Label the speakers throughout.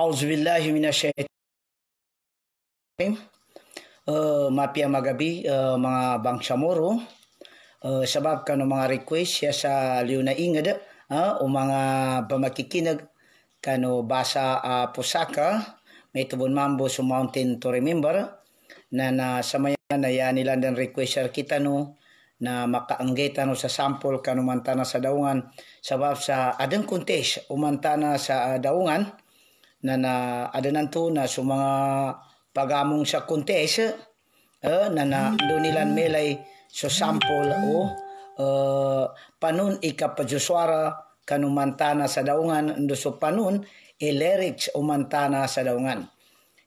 Speaker 1: Okay. Uh, mapia magabi uh, mga bangsamoro uh, sabab kano mga request siya sa liw na ingad uh, o mga pamakikinag kano basa uh, pusaka may tubon mambo so mountain to remember na na sa maya na ya nila dan requester kita no na makaanggeta no sa sample kano mantana sa daungan sabab sa adang contest umantana sa uh, daungan na na adanan to na sa mga pagamong sa kontes eh, na na dunilan hmm. melay so sample o oh, eh, panun ikapajuswara kanumantana sa daungan ndo so panun ilerics e umantana sa daungan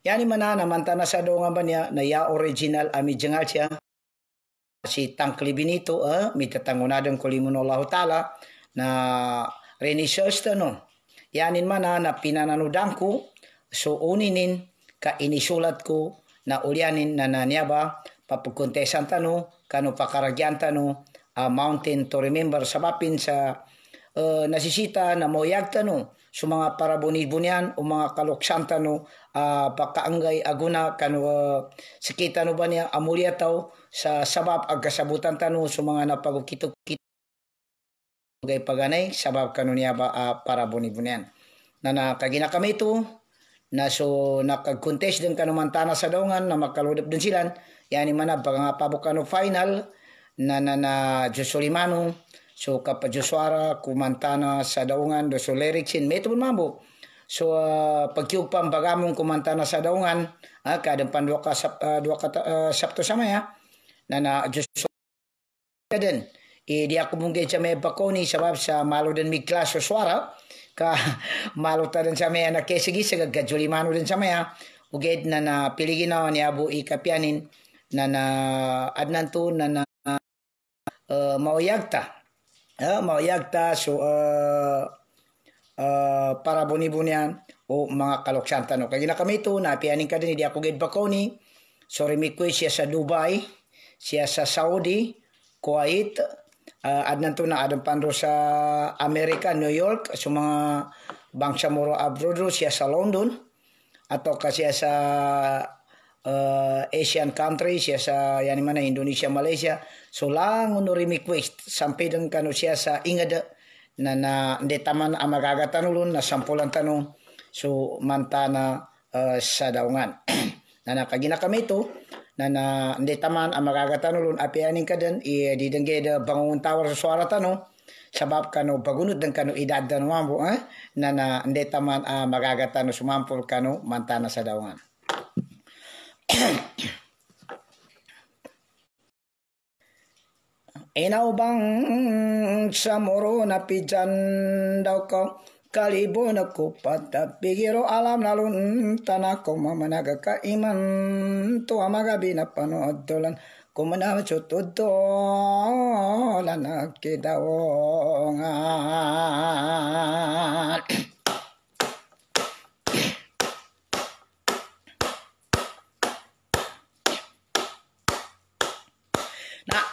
Speaker 1: yani manana mantana sa daungan ba niya na ya original ami jengal siya si tangkli binito uh, eh, mitatangunadong kulimun Allah Ta'ala na renaissance no Yanin man na pinananudan ko, so uninin ka inisulat ko na ulyanin na nanyaba papagkuntesan tano, kano pakaragyan tanu a mountain to remember sa mapin sa uh, nasisita na moyag tanu so mga parabunibunyan o mga kaloksan tano, uh, pakaanggay aguna kano uh, eh, sikita no ba niya amulya tao sa sabab agkasabutan tanu so mga napagukito gay paganay sabab kanu ba uh, para bunibunan na nakagina kami ito na so nakag-contest din kanumantana sa daungan na makaludap din sila yan imanab pagangapabok kanu final na na na Josolimano so kapajusuara kumantana sa daungan do so lyrics in meto mabo so uh, ah, pagkiupam bagamong kumantana sa daungan ah, kada pandwa ka sap, uh, ah, dua ka uh, sabto sama ya na na Josolimano din Ili eh, ako mungkin chame pakoni sabab sa malo din mi klaso suara ka malo ta na sa may nakesigi sa gagkajulimano din sa maya uged na na piligi na ni abu ikapyanin na na adnan tu na na uh, ah, mauyagta uh, mauyagta so uh, ah, uh, ah, para bunibunian o mga kaloksanta no kaya na kami to na pianin ka din hindi ako gid pakoni sorry mi siya sa Dubai siya sa Saudi Kuwait uh, ah, adnan to na adan pandro sa Amerika, New York, sa mga bangsa moro abroad siya sa London atau kasi sa uh, Asian country siya sa yan mana Indonesia, Malaysia. So lang uno request sampai dun kanu siya sa ingada na na hindi taman ang magagatanulon na sampulan tanong so manta na uh, sa daungan na nakagina kami ito na nde taman magagatanulun no lun apianing kadan i di dengge de bangun tawar suara tano sabab kano pagunod ng kano edad na mambo eh? na na hindi taman uh, ah, magagata sumampol kano mantana sa dawangan. Inaw bang sa moro na pijan daw ko kalibonako patapigiro alam nalun tanako mamanaga ka iman to amaga binapano adolan kumana choto dolan kedawongan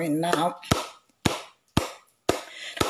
Speaker 1: mean now.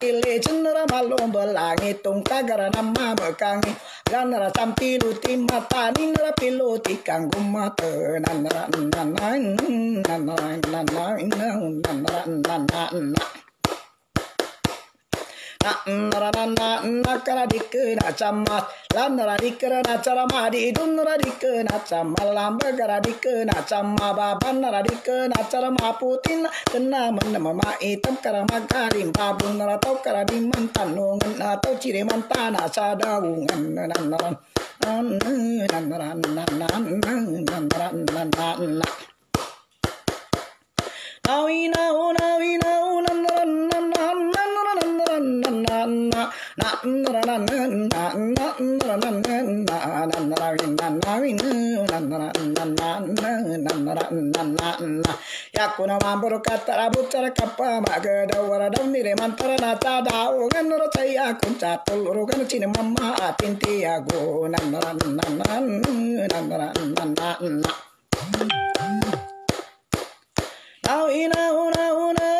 Speaker 1: Legendara malum belangi tungka garana mama kangi ganara tampilu timata ninara piloti kanggu mata nanara nanara nanara nanara nanara nanara nanara na na na na na kara dik na chama la na dik na chara ma di dun na dik na chama la ba kara dik na chama ba ba na dik na chara ma putin na man ma ma e tam kara ma karim ba bun na to kara di man tan no ngan na to chire ta na sa da u ngan na na na Now we know, now we know, Yakuna mamburu katara butara kapa magada wara dam nire mantara nata da ogan nora taya kunta tuluru gan chini mama atinti ago nanara nanara nanara nanara Now in a una una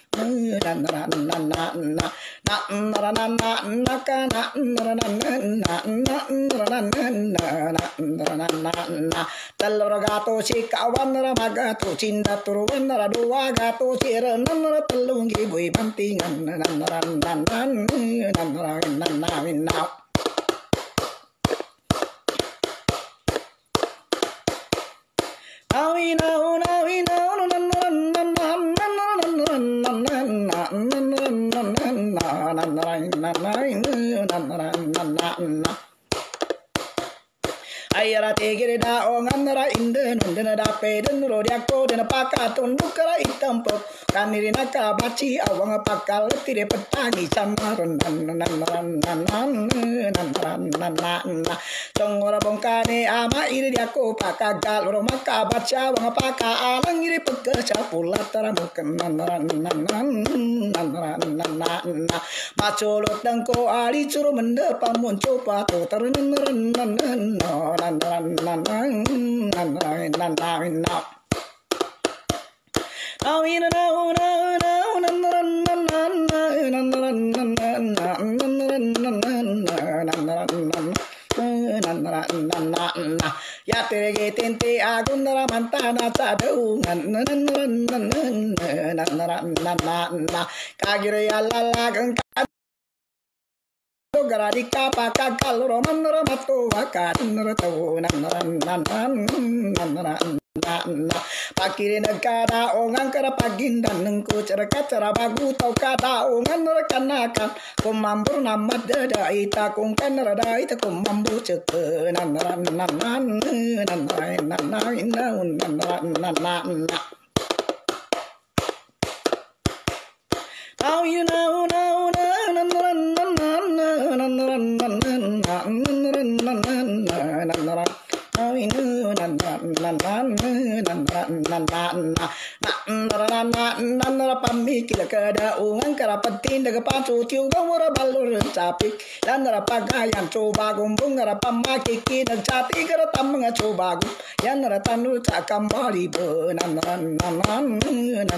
Speaker 1: ತಲ್ಲರ ಗಾತೋಸಿ ಕವನ್ನರ ಮಗ ತೋಚಿಂದ ತುರುವನ್ನರ ಡುವಾಗ ತೋಚಿರ ನನ್ನರ ತಲ್ಲುಂಗಿ ಬುಯ್ ಬಂತಿ ನನ್ನ ನನ್ನರ ನನ್ನ ನನ್ನರ ನನ್ನ ವಿನ್ನಾವ್ get it up. dena dape den ro dia ko paka tunduk kala itam pok kaniri naka baci awang pakal tire petangi samaron nan nan nan nan nan nan nan nan tongora bongkane ama iri dia ko paka gal ro baca awang paka alang iri pekerja pula taramu kenan nan nan nan nan nan nan nan macolot dengko ari curu mendepa muncul patu nan nan nan nan nan na na na na na. Oh, you know, no, no, no, no, no, no, no, no, no, no, ya te ge ten te a gun ra man ta na ta do na na na na na na na na na na na ka gi re ya la la gun Garadika garari ka pa ka kal ro nan ro matu nan nan nan nan nan na ongan kara paginda nengku ceraka ceraba gu tau kada ongan kumambur nama dada ita kungkan rada ita nan nan nan nan nan nan nan nan nan nan nan nan chapi yanara paga yan chobagum bungara pamma kiki na chapi gara tamma chobagum yanara tanu chakamari bo nan nan nan nan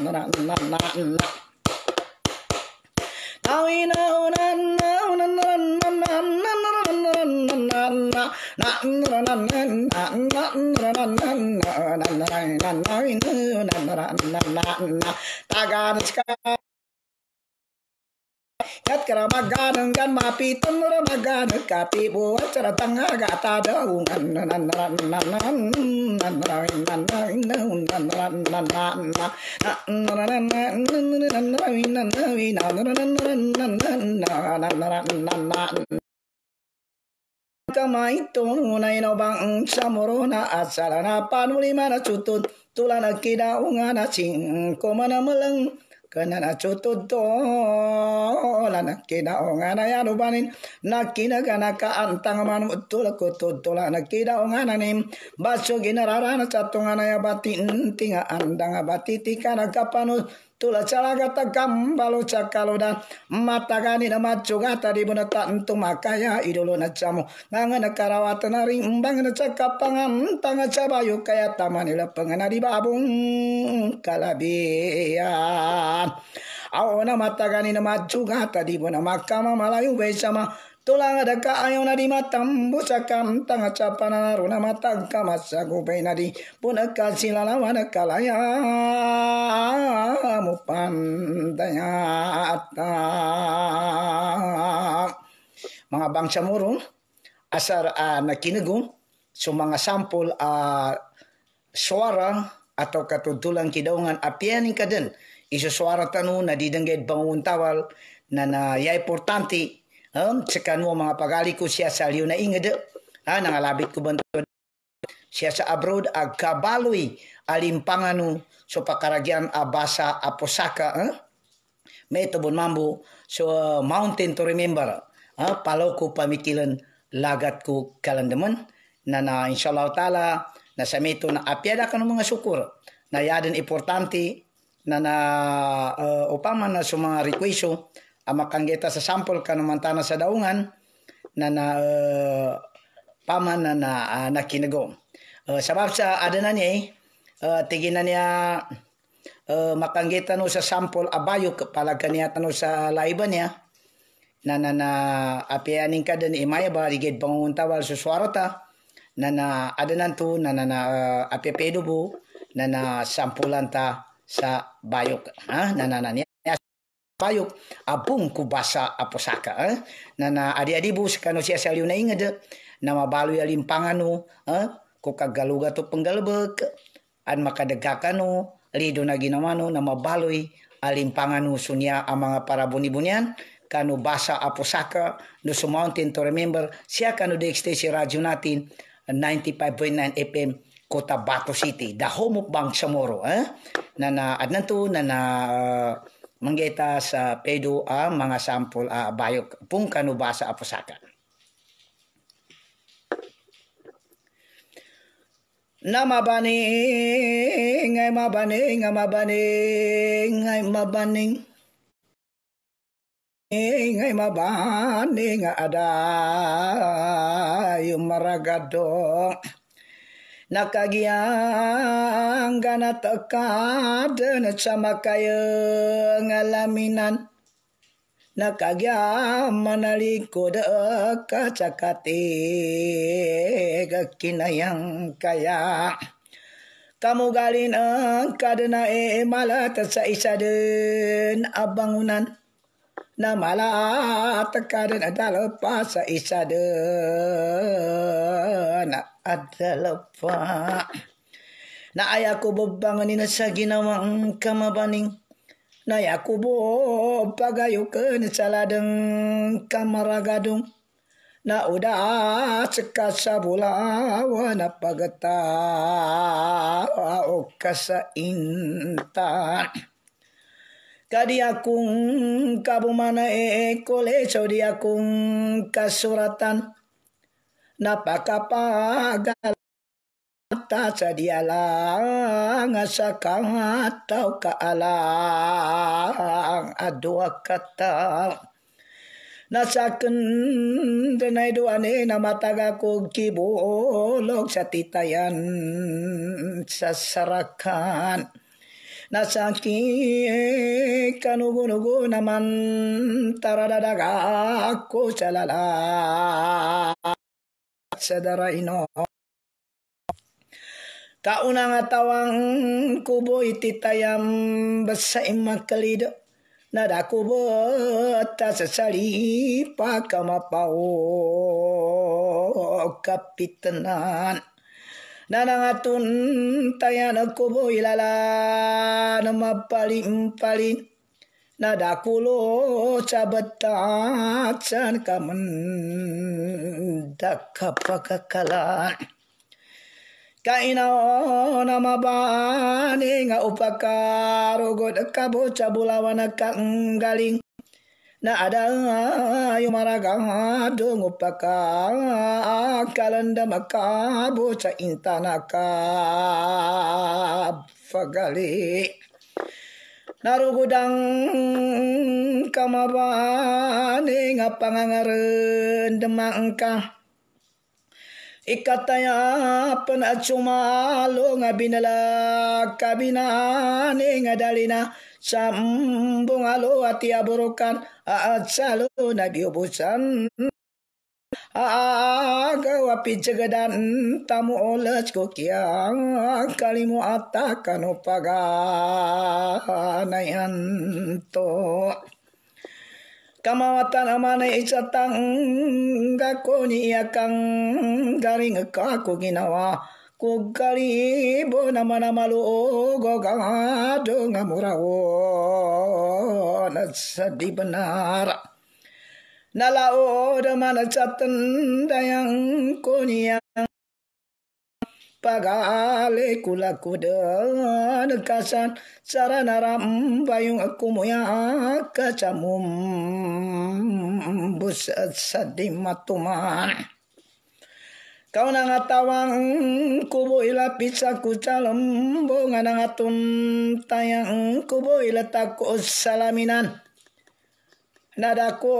Speaker 1: nan nan nan na I got it. Yatkara magan ngan mapi tanra magan kapi bo achara tanga gata da ungan nan nan nan nan nan nan nan nan nan nan kamaituna bang samorona na panuli mana cutut tulana kida na sing komana meleng kana na choto to la na kina o ngana ya rubanin na kina kana ka antang man utul ko to to la na kida o ngana baso gina rara na chato ngana ya bati ntinga andanga bati tikana kapanu tula chalagata gambalo chakaloda matagani na machugata ribunata ntumakaya iduluna chamo na karawatana rimbangana chakapangam tanga yuk kaya tamanila pangana ribabung kalabiya Aona matagani na machugata nama kama malayu besama tulang ka ayaw na di matam busakam tanga capana runa matang kamasa gubay na di punaka silalawan kalaya mupandaya ta mga bangsa murong asar uh, ah, nakinagong so mga sampol uh, ah, suara atau katutulan kidaungan apianing ka din isuswara tanu na didanggay bangun tawal na na ya importante um, sekan mo mga pagali ko siya sa liw na inged ah, nangalabit ko banto siya sa abroad ag kabaloy alimpanganu so pakaragyan abasa aposaka Ha? may tubon mambo so uh, mountain to remember Ha? Paloko ko pamikilan lagat ko kalandaman na na inshallah taala na sa mito na apyada ka ng mga syukur na yaden importante na na uh, upaman na sa mga requesto amakang kita sa sample ka naman tanan sa daungan na na uh, paman na na, uh, ah, na kinago. Uh, eh, sabab sa adana niya uh, eh, tiginan niya uh, makanggita no sa sample abayo kapala kaniya tano sa laiban niya na na na apianing ka din imaya ba rigid panguntawal sa suwarata na na adanan to na na na uh, apiapedo bo na na sampulan ta sa bayok ha na na na niya payok abung kubasa aposaka eh? na na adi-adibu sekano si asal na ingada na mabalu ya limpangano eh? ku kagaluga to penggalbek an makadagakano lido na ginamano na mabaloy alimpangano sunya ang mga parabunibunyan kano basa aposaka no sumountain to remember siya kano de si radyo natin 95.9 FM Kota Cotabato City the home of Bangsamoro eh? na na at nanto na na uh, manggita sa pedo a ah, mga sample a ah, bayo pung kanubasa apusakan. Na mabaning, ay mabaning, ay mabaning, ay mabaning. Ingay mabaning aday, yung maragado. nakagiang ganat kada na chamakaya ngalaminan nakagya manaliko da kacakati kinayang kaya kamu galin ang kadena e malat sa isa din abangunan na mala tekaden ada lepas isaden ada lepas na ayaku ni sa ginawang kamabaning na yakubo pagayukan saladeng kamaragadong na uda sekasa bulawa na pagata o kasa intan kadiyakung kabumana e kole chodiyakung kasuratan napakapagal ta sadiala ngasakang tau kaalang adua kata nasaken denay duane na mataga ko kibulog sa titayan sa sarakan na kanu kanugo guna man tarada ga ko chalala sedara ino kauna nga tawang kubo ititayam basa imakalido na da kubo ta sasali pa kamapao kapitanan nanangatun tayana kubo ilala nama paling paling nada kulo cabeta acan kamen dakapakakala kaina nama bani nga upakaro god kabo cabulawana kang galing na ada maraga do ngupaka kalanda makabo cha intanaka fagali narugudang kamabane ngapangangaren demangka ikataya penacuma lo ngabinala kabinane ngadalina sambung alo ati aburukan acalo nabi aga wapi picegedan tamu olas kokiang kalimu atakan upaga nayanto. Kamawatan amane isatang, tangga ko kang garing ka ginawa kugaribu na mana malugo gado ngamurao na sadi benara o de mana catan dayang kuniang pagale kula kuda cara naram bayung aku moya kacamum bus sadi matuman Kau na nga kubo ila pisa ku calombo nga na nga tuntayang kubo ila tako salaminan. Nadako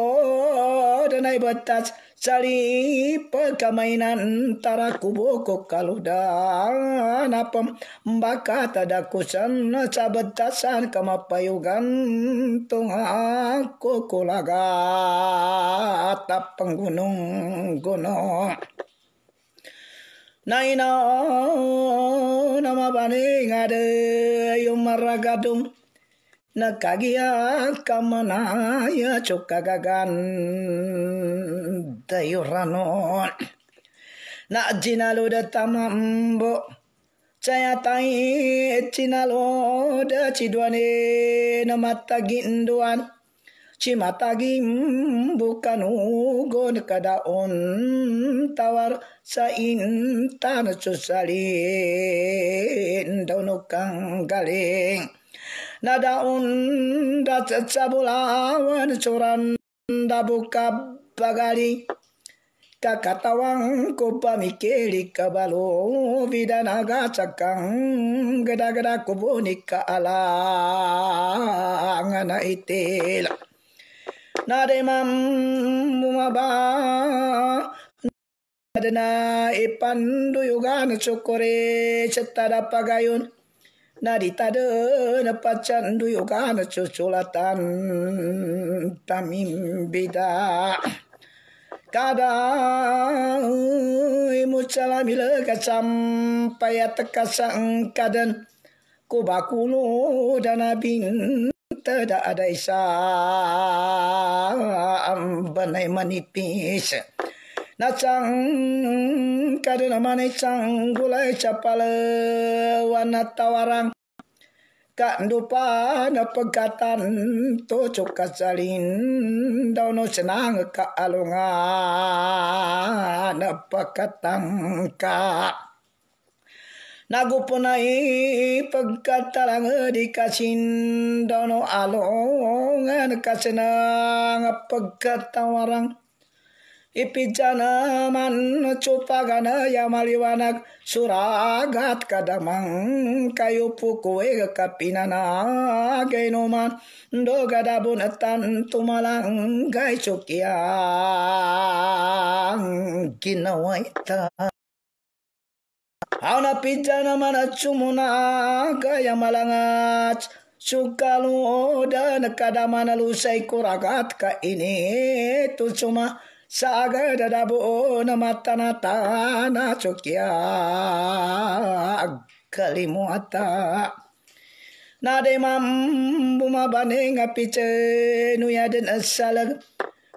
Speaker 1: danai batas sali pagkamainan tara kubo ko kaluda mbaka baka sana sa batasan kamapayugan tong ako kulaga atap gunung-gunung. Naino nama paning ade yo maragadum nakagia kamana ya cokagagan dayo rano na jinalo de tamambo saya tai jinalo de ciduane nama tagin duan chimatagim bukanu god kada on tawar sa intan chusalin daunukang galing nada on dat sabulawan curan buka bagari kakatawang kopa mikeli kabalo vida naga cakang gada gada kuboni alang ala ngana mam imam mumaba nadna ipandu yugana chukore chetara pagayun du pacandu na cuculatan tamim bida kada kacam payat tekasa engkadan kubakulu bin. tidak ada isam benai manitis. Nacang kadena mane cang gulai capale wana tawarang. Kak dupa na pegatan to cuka salin dono senang ka alungan na pegatan kak. nagupunay pagkatarang di kasindono alongan kasinang pagkatawarang Ipijana man cupagana ya suragat kadamang kayo pukwe kapinana gainuman do gadabun tumalang gay cukyang ginawa ita. Auna na mana cumuna kaya suka sukalu oda nakada mana lusai kuragat ka ini tu cuma saga dadabu na mata ata tana demam kalimuata nade mambu mabane ya den asalag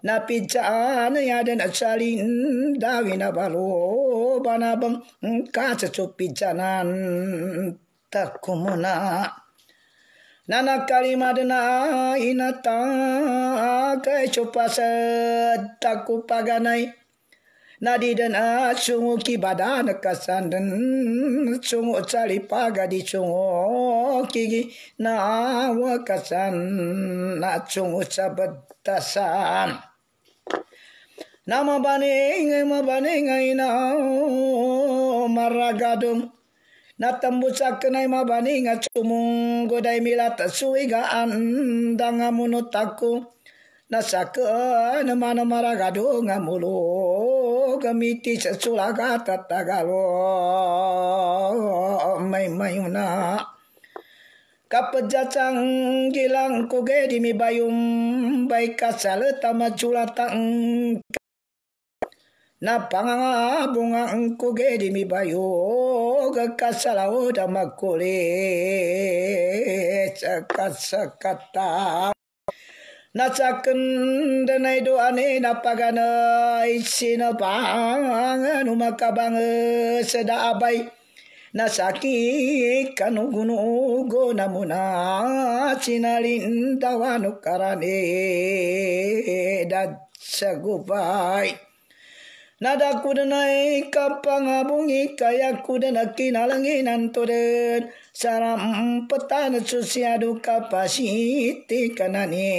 Speaker 1: na napicaana ya yadan achali dawina balo banabam mm, kacha chupichanan takumuna nana kalimadna inata kai e chupasa takupaganai nadi dan a chungu ki badana kasandan chungu paga di cungu kiki na wa kasan na chungu chabatasam nama baningai ma baningai na maragadum na tambusak nai ma baninga cumung godai milata suiga andanga munutaku na saka na mana maragadu ngamulu sulagat at tatagalo May mayuna kapejacang gilang kuge di mi bayum baik kasal tamat sulatang. na pangabunga engko ge di bayo ga kasala oda makole cakasakata na caken denai do ane na pagana isi seda abai nasaki saki kanu namuna cinali ndawa nukarane Nada nadakudanai kapangabungi naki nalangi nanturen saram petana susiadu kapasiti kanani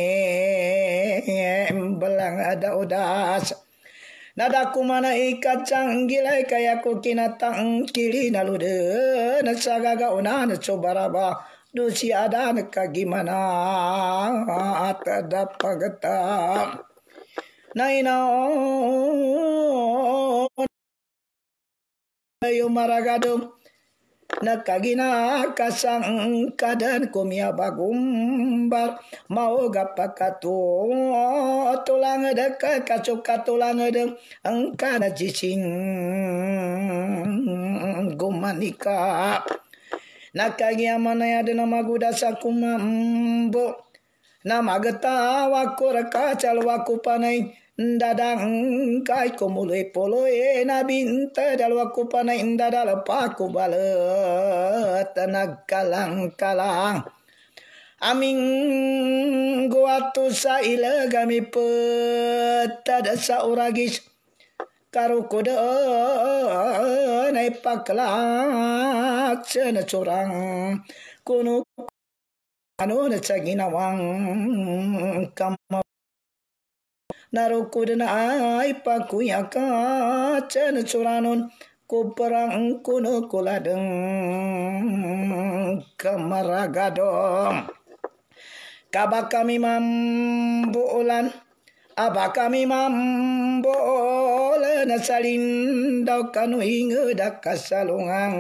Speaker 1: belang ada udas ku mana ikat canggilai kayaku kinatang kiri nalude ga unan cobaraba dusi ada kagimana tak dapat naino nakagina kasang kadan kumia bagumbar mau gapakato tulang ada kacuk katulang ada engkana najising gumanika nakagia mana ya dena maguda sakumambo nama getawa kura kacal wakupanai dadang kai mulai polo e na binta dalwa kupana inda dala paku bale tenag kalang aming tu sa ila gami peta dasa uragis karukuda nai paklak cena curang kunu anu na wang kama narukudin ai pakuya ka chen churanun kuperang kuno kuladeng kamaragadom kabakami mambulan abakami mambola nasalin daukanu ingu dakasalungang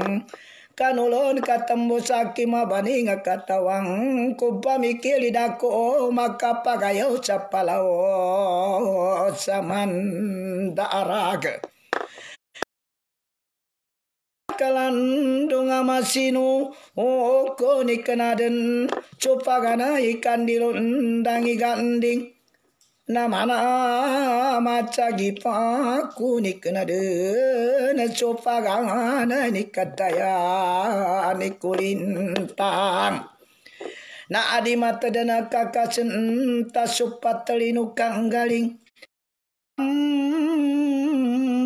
Speaker 1: kanulon katembo saki mabani ngakatawang kupamikili dako makapagayo sa palawo sa mandaarag kalandung amasinu o ko nikanaden cupagana ikan dilundang iganding 나마나 마짝이 빠꾸니끄나르 내 쪼빠가 나니까따야 니꾸린 땅 나아리 마따다나 까까친 따쇼빠떨리누 깡갈링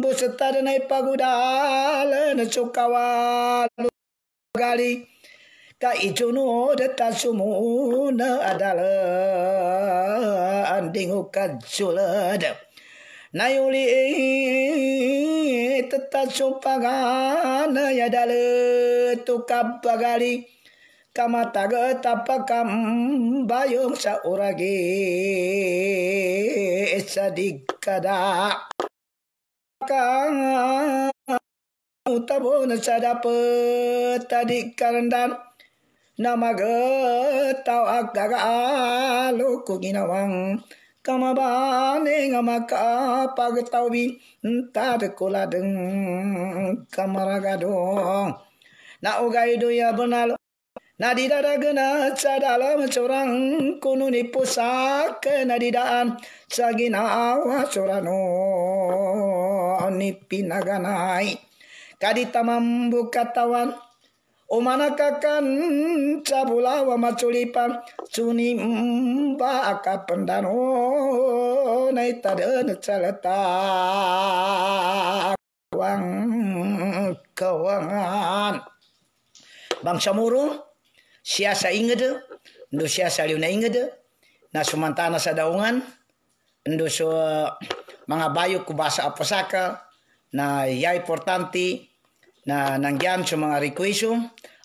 Speaker 1: 부스따르네 빠구달르 내 쪼까와 루가리 Ka ijo no data sumu na adala anding o kajula da. Na yuli e tata sumpaga na yadala tukab bagali. Kamata ga tapakam bayong sa uragi sa dikada. Kamata ga tapakam bayong sa uragi sa dikada. Nama namagtaw agkagalo ko ginawang kamabane nga makapagtawin tadkuladeng kamaragadong na ugay doya banalo na didaragana na dalam surang kuno ni pusak na didaan sa ginawa surano ni pinaganay kadita mambukatawan Omanaka kan cabula wa machulipa sunimba akapendano naita dene caleta wang kawangan bangsa muru siasa ingede ndu siasa liuna ingede na sumantana sadaungan ndu su mangabayu ku bahasa aposaka na yai portanti na nangyam sa mga requesto,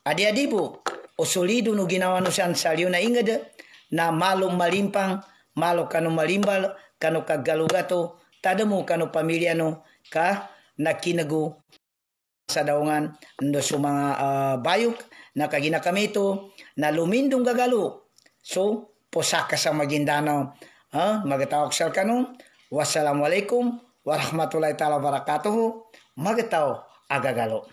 Speaker 1: adi-adi po, o solido no ginawa no siya saliw na ingad na malong malimpang, malo kano malimbal, kano kagalugato, tada mo kano pamilya no ka na kinago sa daungan no sa mga uh, bayok na kaginakamito na lumindong gagalo. So, posaka sa Maguindanao. Ha? Magatawag sa kanong. Wassalamualaikum warahmatullahi taala wabarakatuh. Magataw agagalo.